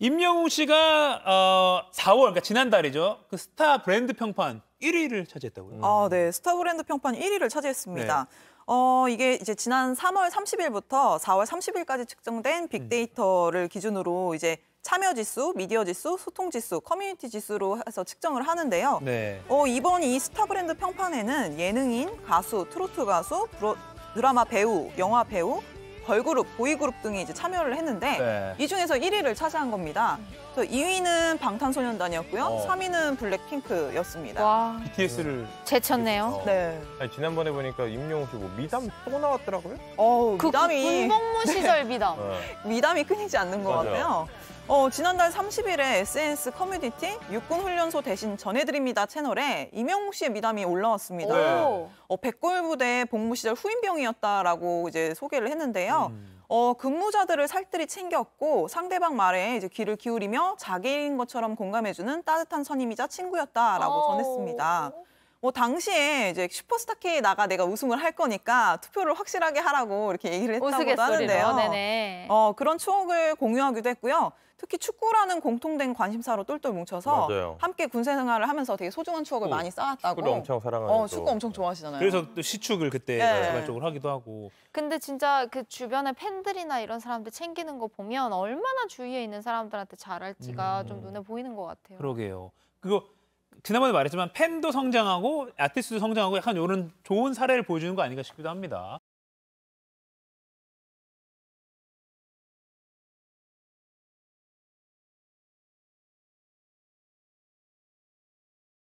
임영웅 씨가 어, 4월, 그러니까 지난달이죠. 그 스타 브랜드 평판 1위를 차지했다고요. 아, 네. 스타 브랜드 평판 1위를 차지했습니다. 네. 어, 이게 이제 지난 3월 30일부터 4월 30일까지 측정된 빅데이터를 기준으로 이제 참여 지수, 미디어 지수, 소통 지수, 커뮤니티 지수로 해서 측정을 하는데요. 네. 어, 이번 이 스타 브랜드 평판에는 예능인, 가수, 트로트 가수, 브로, 드라마 배우, 영화 배우, 걸그룹, 보이그룹 등이 이제 참여를 했는데 네. 이 중에서 1위를 차지한 겁니다. 그래서 2위는 방탄소년단이었고요. 어. 3위는 블랙핑크였습니다. 와. BTS를 제쳤네요. 어. 네. 아니, 지난번에 보니까 임영웅 씨뭐 미담 또 나왔더라고요. 어, 그 미담이 군복무 시절 미담. 네. 미담이 끊이지 않는 것 맞아요. 같아요. 어, 지난달 30일에 SNS 커뮤니티 육군훈련소 대신 전해드립니다 채널에 이명웅 씨의 미담이 올라왔습니다. 어, 백골부대 복무 시절 후임병이었다라고 이제 소개를 했는데요. 음. 어, 근무자들을 살뜰히 챙겼고 상대방 말에 이제 귀를 기울이며 자기인 것처럼 공감해주는 따뜻한 선임이자 친구였다라고 오. 전했습니다. 뭐 당시에 이제 슈퍼스타 K 나가 내가 우승을 할 거니까 투표를 확실하게 하라고 이렇게 얘기를 했다고 하는데요. 네네. 어, 그런 추억을 공유하기도 했고요. 특히 축구라는 공통된 관심사로 똘똘 뭉쳐서 맞아요. 함께 군생 활을 하면서 되게 소중한 추억을 어, 많이 쌓았다고. 축구 엄청 사랑하고. 어, 축구 엄청 좋아하시잖아요. 그래서 또 시축을 그때 네. 발적으로 하기도 하고. 근데 진짜 그 주변에 팬들이나 이런 사람들 챙기는 거 보면 얼마나 주위에 있는 사람들한테 잘할지가 음. 좀 눈에 보이는 것 같아요. 그러게요. 그거 지난번에 말했지만 팬도 성장하고 아티스트도 성장하고 약간 이런 좋은 사례를 보여주는 거 아닌가 싶기도 합니다.